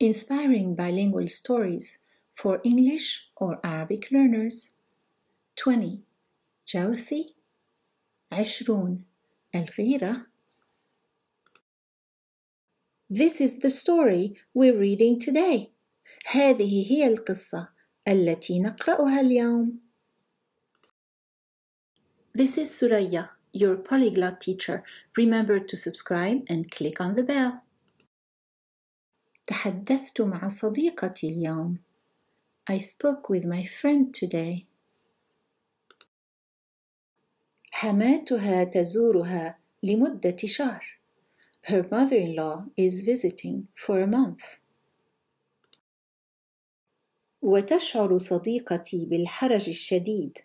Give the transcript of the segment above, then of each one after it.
Inspiring bilingual stories for English or Arabic learners 20 jealousy عشرون الغيرة This is the story we're reading today هذه هي القصة التي نقرأها اليوم This is Suraya, your polyglot teacher. Remember to subscribe and click on the bell. تحدثت مع صديقتي اليوم. I spoke with my friend today. حماتها تزورها لمدة شهر. Her mother-in-law is visiting for a month. وتشعر صديقتي بالحرج الشديد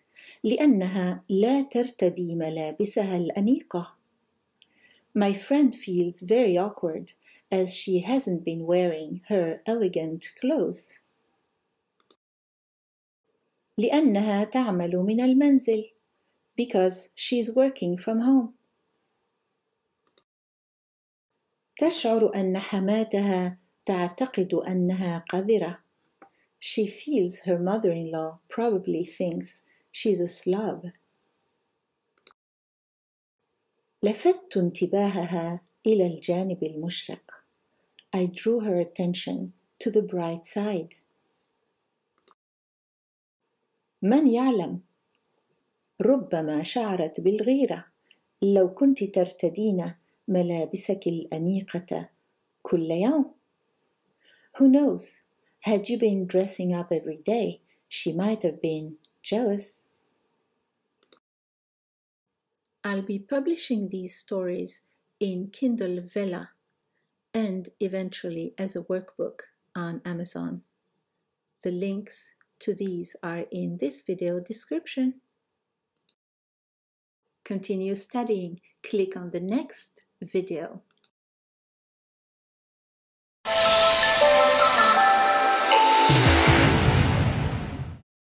لأنها لا ترتدي ملابسها الأنيقة. My friend feels very awkward as she hasn't been wearing her elegant clothes. لأنها تعمل من المنزل because she's working from home. تشعر أن حماتها تعتقد أنها قذرة. She feels her mother-in-law probably thinks she's a slob. لفت انتباهها إلى الجانب المشرق. I drew her attention to the bright side. من يعلم؟ ربما شعرت بالغيرة لو كنت ترتدين ملابسك الأنيقة كل يوم. Who knows? Had you been dressing up every day, she might have been jealous. I'll be publishing these stories in Kindle Vella and eventually as a workbook on Amazon. The links to these are in this video description. Continue studying. Click on the next video.